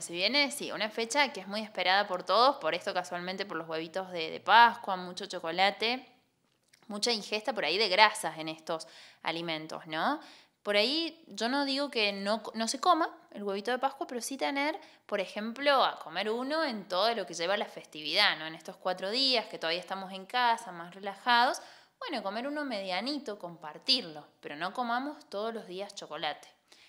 si viene, sí, una fecha que es muy esperada por todos, por esto casualmente, por los huevitos de, Pascua, mucho chocolate, mucha ingesta por ahí de grasas en estos alimentos, ¿no? Por ahí yo no digo que no, no, se coma el huevito de Pascua, pero sí tener, por ejemplo, a comer uno en todo lo que lleva la festividad, ¿no? En estos cuatro días que todavía estamos en casa, más relajados, bueno, comer uno medianito, compartirlo, pero no comamos todos los días chocolate.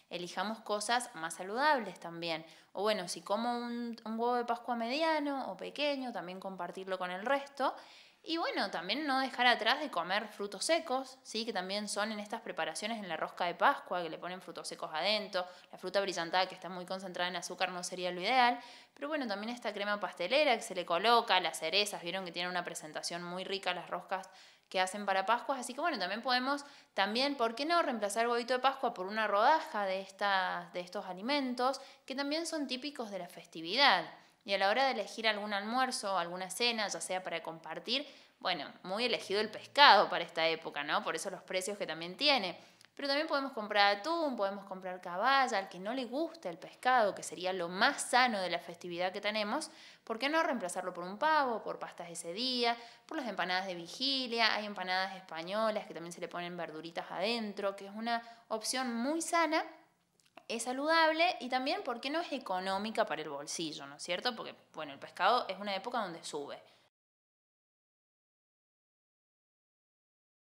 Elijamos cosas más saludables también. O bueno, si como un, huevo de Pascua mediano o pequeño, también compartirlo con el resto. Y bueno, también no dejar atrás de comer frutos secos, ¿sí? que también son en estas preparaciones en la rosca de Pascua, que le ponen frutos secos adentro, la fruta brillantada que está muy concentrada en azúcar no sería lo ideal, pero bueno, también esta crema pastelera que se le coloca, las cerezas, vieron que tienen una presentación muy rica las roscas que hacen para Pascuas. Así que bueno, también podemos, también, ¿por qué no reemplazar el huevito de Pascua por una rodaja de, de estos alimentos que también son típicos de la festividad? Y a la hora de elegir algún almuerzo, o alguna cena, ya sea para compartir, bueno, muy elegido el pescado para esta época, ¿no? Por eso los precios que también tiene. Pero también podemos comprar atún, podemos comprar caballa, al que no le gusta el pescado, que sería lo más sano de la festividad que tenemos, ¿por qué no reemplazarlo por un pavo, por pastas ese día, por las empanadas de vigilia? Hay empanadas españolas que también se le ponen verduritas adentro, que es una opción muy sana es saludable y también porque no es económica para el bolsillo, ¿no es cierto? Porque, bueno, el pescado es una época donde sube.